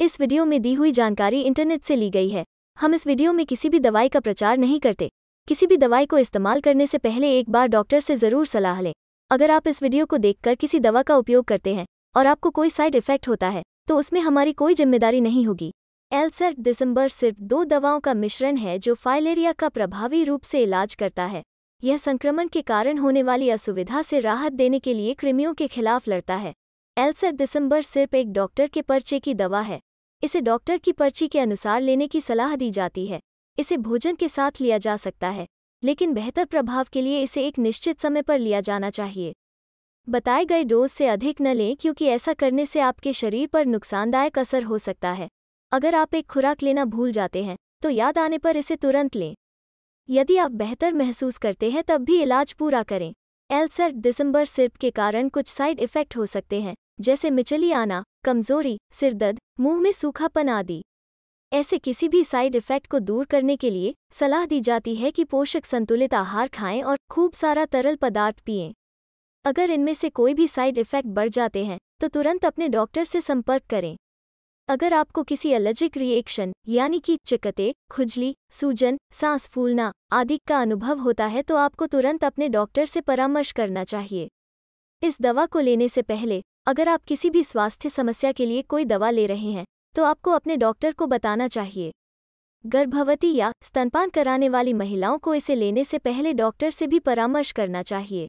इस वीडियो में दी हुई जानकारी इंटरनेट से ली गई है हम इस वीडियो में किसी भी दवाई का प्रचार नहीं करते किसी भी दवाई को इस्तेमाल करने से पहले एक बार डॉक्टर से ज़रूर सलाह लें अगर आप इस वीडियो को देखकर किसी दवा का उपयोग करते हैं और आपको कोई साइड इफेक्ट होता है तो उसमें हमारी कोई जिम्मेदारी नहीं होगी एल्सर दिसंबर सिर्फ दो दवाओं का मिश्रण है जो फाइलेरिया का प्रभावी रूप से इलाज करता है यह संक्रमण के कारण होने वाली असुविधा से राहत देने के लिए कृमियों के खिलाफ लड़ता है एल्सर दिसंबर सिर्फ एक डॉक्टर के पर्चे की दवा है इसे डॉक्टर की पर्ची के अनुसार लेने की सलाह दी जाती है इसे भोजन के साथ लिया जा सकता है लेकिन बेहतर प्रभाव के लिए इसे एक निश्चित समय पर लिया जाना चाहिए बताए गए डोज से अधिक न लें क्योंकि ऐसा करने से आपके शरीर पर नुकसानदायक असर हो सकता है अगर आप एक खुराक लेना भूल जाते हैं तो याद आने पर इसे तुरंत लें यदि आप बेहतर महसूस करते हैं तब भी इलाज पूरा करें एल्सर दिसंबर सिर्प के कारण कुछ साइड इफेक्ट हो सकते हैं जैसे मिचली आना कमजोरी सिरदर्द मुंह में सूखापन आदि ऐसे किसी भी साइड इफेक्ट को दूर करने के लिए सलाह दी जाती है कि पोषक संतुलित आहार खाएं और खूब सारा तरल पदार्थ पिएं अगर इनमें से कोई भी साइड इफेक्ट बढ़ जाते हैं तो तुरंत अपने डॉक्टर से संपर्क करें अगर आपको किसी एलर्जिक रिएक्शन यानी कि चिकते खुजली सूजन सांस फूलना आदि का अनुभव होता है तो आपको तुरंत अपने डॉक्टर से परामर्श करना चाहिए इस दवा को लेने से पहले अगर आप किसी भी स्वास्थ्य समस्या के लिए कोई दवा ले रहे हैं तो आपको अपने डॉक्टर को बताना चाहिए गर्भवती या स्तनपान कराने वाली महिलाओं को इसे लेने से पहले डॉक्टर से भी परामर्श करना चाहिए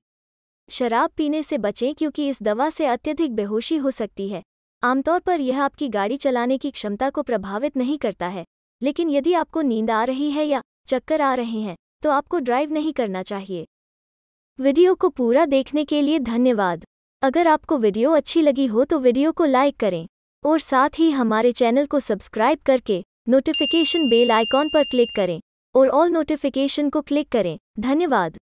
शराब पीने से बचें क्योंकि इस दवा से अत्यधिक बेहोशी हो सकती है आमतौर पर यह आपकी गाड़ी चलाने की क्षमता को प्रभावित नहीं करता है लेकिन यदि आपको नींद आ रही है या चक्कर आ रहे हैं तो आपको ड्राइव नहीं करना चाहिए वीडियो को पूरा देखने के लिए धन्यवाद अगर आपको वीडियो अच्छी लगी हो तो वीडियो को लाइक करें और साथ ही हमारे चैनल को सब्सक्राइब करके नोटिफिकेशन बेल आइकॉन पर क्लिक करें और ऑल नोटिफिकेशन को क्लिक करें धन्यवाद